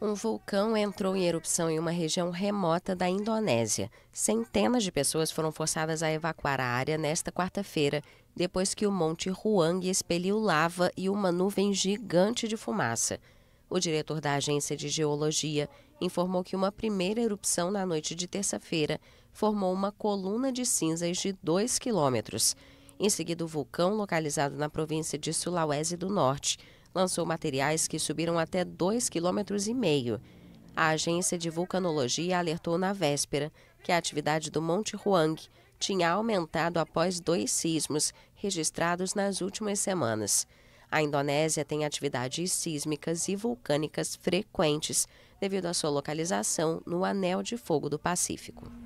um vulcão entrou em erupção em uma região remota da Indonésia. Centenas de pessoas foram forçadas a evacuar a área nesta quarta-feira, depois que o Monte Ruang expeliu lava e uma nuvem gigante de fumaça. O diretor da Agência de Geologia informou que uma primeira erupção na noite de terça-feira formou uma coluna de cinzas de 2 quilômetros. Em seguida, o vulcão, localizado na província de Sulawesi do Norte, lançou materiais que subiram até 2,5 km. A agência de vulcanologia alertou na véspera que a atividade do Monte Huang tinha aumentado após dois sismos registrados nas últimas semanas. A Indonésia tem atividades sísmicas e vulcânicas frequentes devido à sua localização no Anel de Fogo do Pacífico.